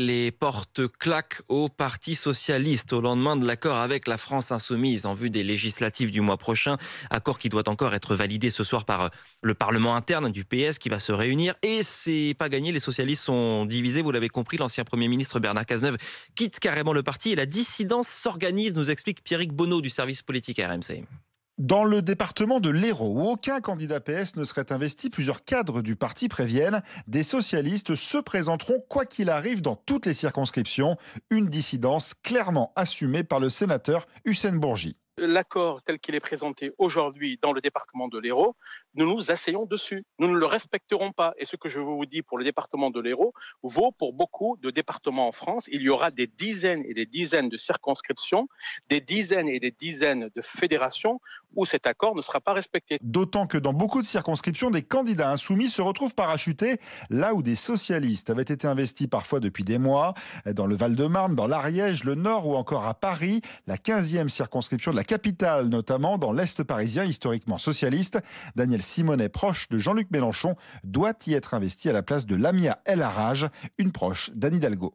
les portes claquent au Parti socialiste au lendemain de l'accord avec la France insoumise en vue des législatives du mois prochain, accord qui doit encore être validé ce soir par euh, le Parlement interne du PS qui va se réunir. Et c'est pas gagné, les socialistes sont divisés, vous l'avez compris, l'ancien Premier ministre Bernard Cazeneuve quitte carrément le parti et la dissidence s'organise, nous explique Pierrick Bonneau du service politique RMC. Dans le département de l'Hérault, où aucun candidat PS ne serait investi, plusieurs cadres du parti préviennent. Des socialistes se présenteront, quoi qu'il arrive, dans toutes les circonscriptions. Une dissidence clairement assumée par le sénateur Hussein Bourgi l'accord tel qu'il est présenté aujourd'hui dans le département de l'Hérault nous nous asseyons dessus. Nous ne le respecterons pas. Et ce que je vous dis pour le département de l'Hérault vaut pour beaucoup de départements en France. Il y aura des dizaines et des dizaines de circonscriptions, des dizaines et des dizaines de fédérations où cet accord ne sera pas respecté. D'autant que dans beaucoup de circonscriptions, des candidats insoumis se retrouvent parachutés là où des socialistes avaient été investis parfois depuis des mois, dans le Val-de-Marne, dans l'Ariège, le Nord ou encore à Paris, la 15e circonscription de la capitale notamment, dans l'Est parisien historiquement socialiste. Daniel Simonet, proche de Jean-Luc Mélenchon, doit y être investi à la place de Lamia El Arraj, une proche d'Anne Hidalgo.